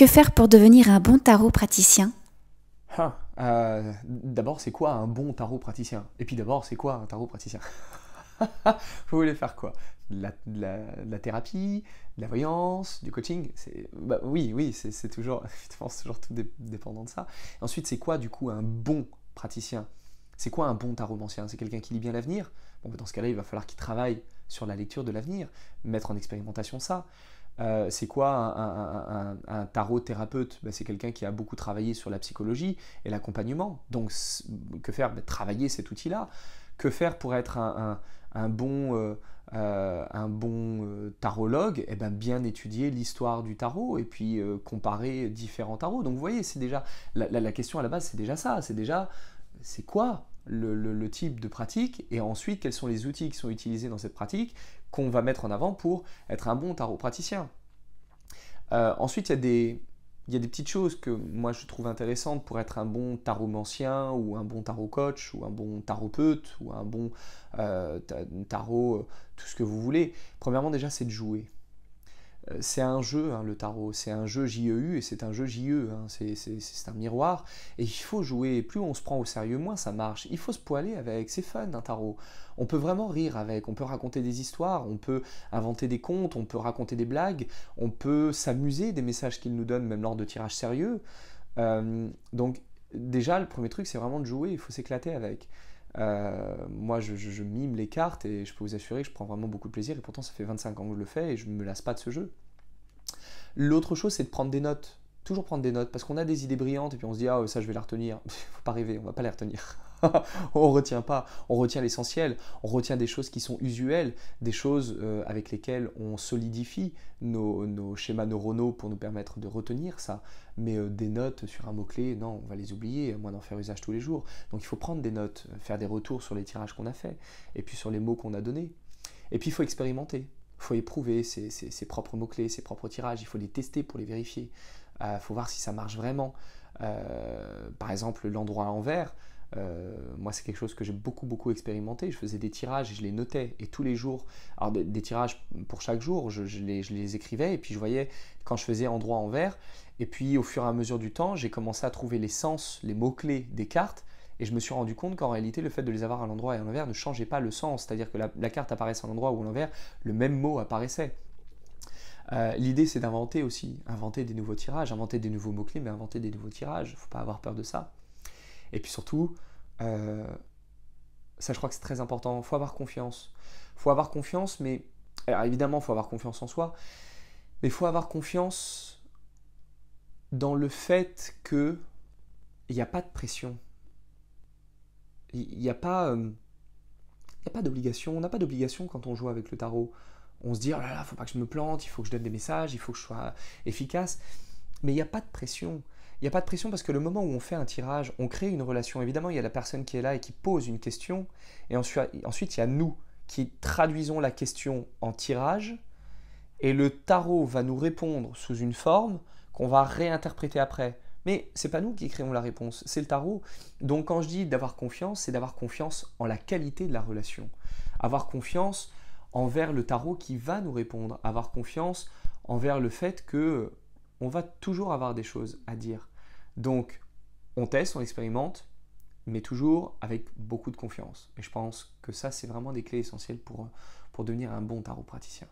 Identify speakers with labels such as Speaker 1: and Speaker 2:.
Speaker 1: Que faire pour devenir un bon tarot praticien ah, euh, D'abord, c'est quoi un bon tarot praticien Et puis d'abord, c'est quoi un tarot praticien Vous voulez faire quoi la, thérapie, la voyance, du coaching bah, Oui, oui, c'est toujours, pense, toujours tout dépendant de ça. ensuite, c'est quoi du coup un bon praticien C'est quoi un bon tarot taromancien C'est quelqu'un qui lit bien l'avenir Bon, bah, dans ce cas-là, il va falloir qu'il travaille sur la lecture de l'avenir, mettre en expérimentation ça. Euh, c'est quoi un, tarot-thérapeute, bah, c'est quelqu'un qui a beaucoup travaillé sur la psychologie et l'accompagnement. Donc, que faire bah, Travailler cet outil-là. Que faire pour être un, bon, euh, euh, euh, tarologue eh ben, Bien étudier l'histoire du tarot et puis comparer différents tarots. Donc, vous voyez, c'est déjà la, question à la base, c'est déjà ça. C'est déjà, c'est quoi le, type de pratique et ensuite quels sont les outils qui sont utilisés dans cette pratique qu'on va mettre en avant pour être un bon tarot praticien. Euh, ensuite, il y, a des, petites choses que moi je trouve intéressantes pour être un bon tarot taromancien ou un bon tarot coach ou un bon tarote ou un bon euh, tarot, euh, tout ce que vous voulez. Premièrement, déjà, c'est de jouer. Euh, c'est un jeu, hein, le tarot, c'est un jeu JEU et c'est un jeu JE, hein. c'est un miroir, et il faut jouer, plus on se prend au sérieux, moins ça marche, il faut se poiler avec, c'est fun un tarot, on peut vraiment rire avec, on peut raconter des histoires, on peut inventer des contes, on peut raconter des blagues, on peut s'amuser des messages qu'il nous donne même lors de tirages sérieux, euh, donc déjà le premier truc c'est vraiment de jouer, il faut s'éclater avec. Euh, moi, je, mime les cartes et je peux vous assurer que je prends vraiment beaucoup de plaisir. Et pourtant, ça fait 25 ans que je le fais et je ne me lasse pas de ce jeu. L'autre chose, c'est de prendre des notes. Toujours prendre des notes parce qu'on a des idées brillantes et puis on se dit ah ça je vais la retenir. Faut pas rêver, on va pas les retenir. on retient pas, on retient l'essentiel, on retient des choses qui sont usuelles, des choses euh, avec lesquelles on solidifie nos, schémas neuronaux pour nous permettre de retenir ça. Mais euh, des notes sur un mot-clé, non, on va les oublier, à moins d'en faire usage tous les jours. Donc il faut prendre des notes, faire des retours sur les tirages qu'on a faits, et puis sur les mots qu'on a donnés. Et puis il faut expérimenter, il faut éprouver ses, propres mots-clés, ses propres tirages, il faut les tester pour les vérifier. Il euh, faut voir si ça marche vraiment. par exemple, l'endroit envers. Euh, moi, c'est quelque chose que j'ai beaucoup, beaucoup expérimenté. Je faisais des tirages, et je les notais et tous les jours, alors des, tirages pour chaque jour, je, les, écrivais et puis je voyais quand je faisais endroit en Et puis, au fur et à mesure du temps, j'ai commencé à trouver les sens, les mots-clés des cartes. Et je me suis rendu compte qu'en réalité, le fait de les avoir à l'endroit et à l'envers ne changeait pas le sens. C'est-à-dire que la, carte apparaissait à l'endroit ou à l'envers, le même mot apparaissait. Euh, l'idée, c'est d'inventer aussi, inventer des nouveaux tirages, inventer des nouveaux mots-clés, mais inventer des nouveaux tirages. il ne Faut pas avoir peur de ça. Et puis surtout, euh, ça je crois que c'est très important, faut avoir confiance. Faut avoir confiance, mais... évidemment, faut avoir confiance en soi, mais faut avoir confiance dans le fait que il n'y a pas de pression. Il n'y a pas... Euh, il y a pas d'obligation, on n'a pas d'obligation quand on joue avec le tarot. On se dit, oh là là, faut pas que je me plante, il faut que je donne des messages, il faut que je sois efficace. Mais il n'y a pas de pression. Il n'y a pas de pression parce que le moment où on fait un tirage, on crée une relation. Évidemment, il y a la personne qui est là et qui pose une question. Et ensuite, ensuite il y a nous qui traduisons la question en tirage. Et le tarot va nous répondre sous une forme qu'on va réinterpréter après. Mais c'est pas nous qui créons la réponse, c'est le tarot. Donc quand je dis d'avoir confiance, c'est d'avoir confiance en la qualité de la relation. Avoir confiance envers le tarot qui va nous répondre, avoir confiance envers le fait que on va toujours avoir des choses à dire. Donc, on teste, on expérimente, mais toujours avec beaucoup de confiance. Et je pense que ça, c'est vraiment des clés essentielles pour, pour devenir un bon tarot praticien.